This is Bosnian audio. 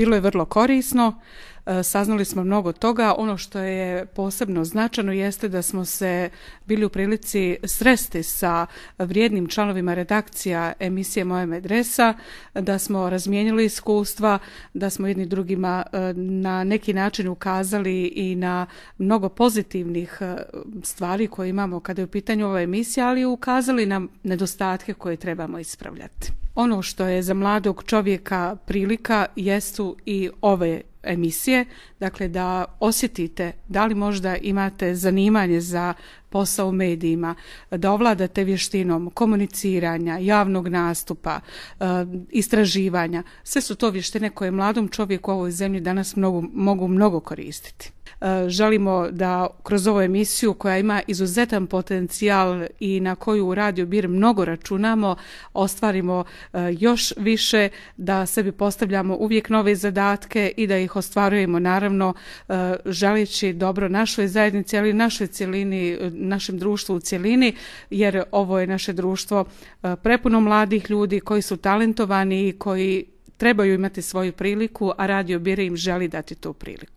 Bilo je vrlo korisno, e, saznali smo mnogo toga. Ono što je posebno značano jeste da smo se bili u prilici sresti sa vrijednim članovima redakcija emisije Moja medresa, da smo razmijenili iskustva, da smo jedni drugima e, na neki način ukazali i na mnogo pozitivnih e, stvari koje imamo kada je u pitanju ova emisija, ali ukazali nam nedostatke koje trebamo ispravljati. Ono što je za mladog čovjeka prilika jesu i ove emisije, dakle da osjetite da li možda imate zanimanje za posao u medijima, da ovladate vještinom komuniciranja, javnog nastupa, e, istraživanja. Sve su to vještine koje mladom čovjeku u ovoj zemlji danas mnogo, mogu mnogo koristiti. Eh, želimo da kroz ovu emisiju koja ima izuzetan potencijal i na koju u Radio Bir mnogo računamo, ostvarimo eh, još više, da sebi postavljamo uvijek nove zadatke i da ih ostvarujemo naravno eh, želići dobro našoj zajednici, ali našoj cijelini, našem društvu u cijelini, jer ovo je naše društvo prepuno mladih ljudi koji su talentovani i koji trebaju imati svoju priliku, a Radio Bir im želi dati tu priliku.